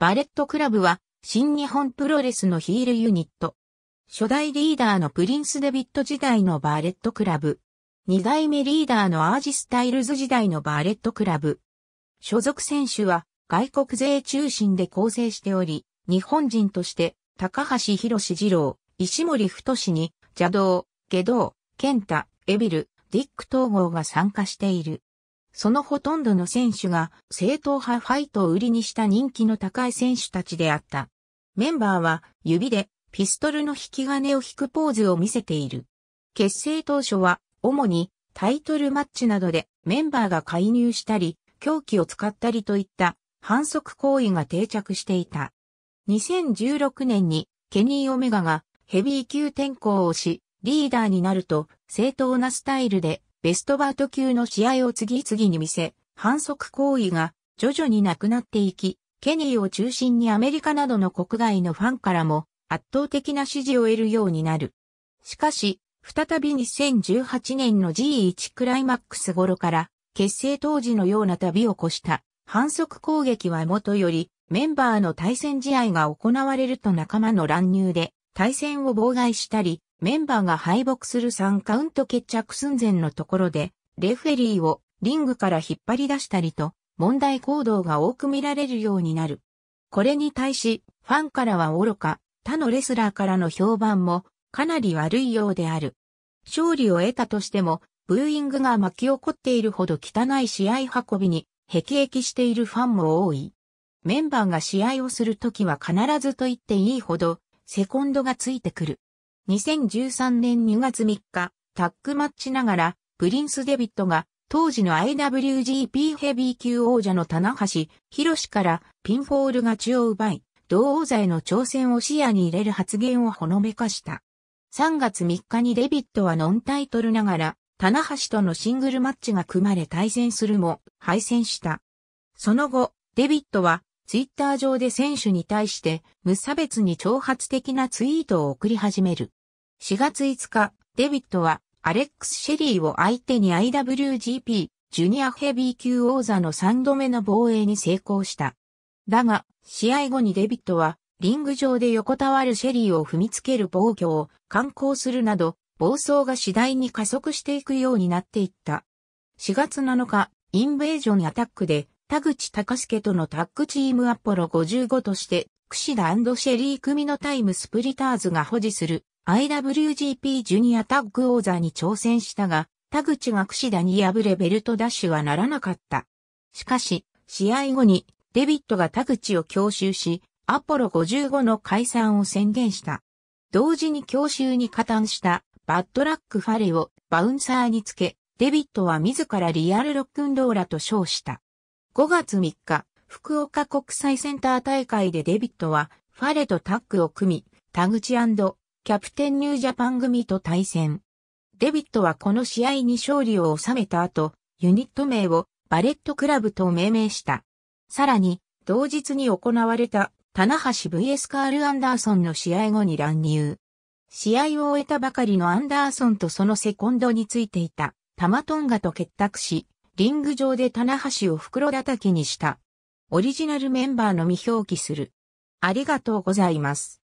バレットクラブは新日本プロレスのヒールユニット。初代リーダーのプリンス・デビット時代のバレットクラブ。二代目リーダーのアージ・スタイルズ時代のバレットクラブ。所属選手は外国勢中心で構成しており、日本人として高橋博二郎、石森太に邪道、下道、健太、エビル、ディック統合が参加している。そのほとんどの選手が正統派ファイトを売りにした人気の高い選手たちであった。メンバーは指でピストルの引き金を引くポーズを見せている。結成当初は主にタイトルマッチなどでメンバーが介入したり、狂気を使ったりといった反則行為が定着していた。2016年にケニー・オメガがヘビー級転向をし、リーダーになると正当なスタイルでベストバート級の試合を次々に見せ、反則行為が徐々になくなっていき、ケニーを中心にアメリカなどの国外のファンからも圧倒的な支持を得るようになる。しかし、再び2018年の G1 クライマックス頃から結成当時のような旅を越した反則攻撃はもとよりメンバーの対戦試合が行われると仲間の乱入で対戦を妨害したりメンバーが敗北する3カウント決着寸前のところで、レフェリーをリングから引っ張り出したりと、問題行動が多く見られるようになる。これに対し、ファンからは愚か、他のレスラーからの評判もかなり悪いようである。勝利を得たとしても、ブーイングが巻き起こっているほど汚い試合運びに、辟易しているファンも多い。メンバーが試合をするときは必ずと言っていいほど、セコンドがついてくる。2013年2月3日、タッグマッチながら、プリンス・デビットが、当時の IWGP ヘビー級王者の棚橋、博からピンフォール勝ちを奪い、同王座への挑戦を視野に入れる発言をほのめかした。3月3日にデビットはノンタイトルながら、棚橋とのシングルマッチが組まれ対戦するも、敗戦した。その後、デビットはツイッター上で選手に対して無差別に挑発的なツイートを送り始める。4月5日、デビットはアレックス・シェリーを相手に IWGP ジュニアヘビー級王座の3度目の防衛に成功した。だが、試合後にデビットはリング上で横たわるシェリーを踏みつける防御を敢行するなど、暴走が次第に加速していくようになっていった。4月7日、インベージョンアタックで田口隆介とのタッグチームアポロ55として、櫛田シェリー組のタイムスプリターズが保持する IWGP ジュニアタッグ王座に挑戦したが、田口が櫛田に敗れベルトダッシュはならなかった。しかし、試合後にデビットが田口を強襲し、アポロ55の解散を宣言した。同時に強襲に加担したバッドラックファレをバウンサーにつけ、デビットは自らリアルロックンローラと称した。5月3日、福岡国際センター大会でデビットは、ファレとタッグを組み、田口キャプテンニュージャパン組と対戦。デビットはこの試合に勝利を収めた後、ユニット名をバレットクラブと命名した。さらに、同日に行われた、棚橋 VS カール・アンダーソンの試合後に乱入。試合を終えたばかりのアンダーソンとそのセコンドについていた、タマトンガと結託し、リング上で棚橋を袋叩きにした。オリジナルメンバーのみ表記する。ありがとうございます。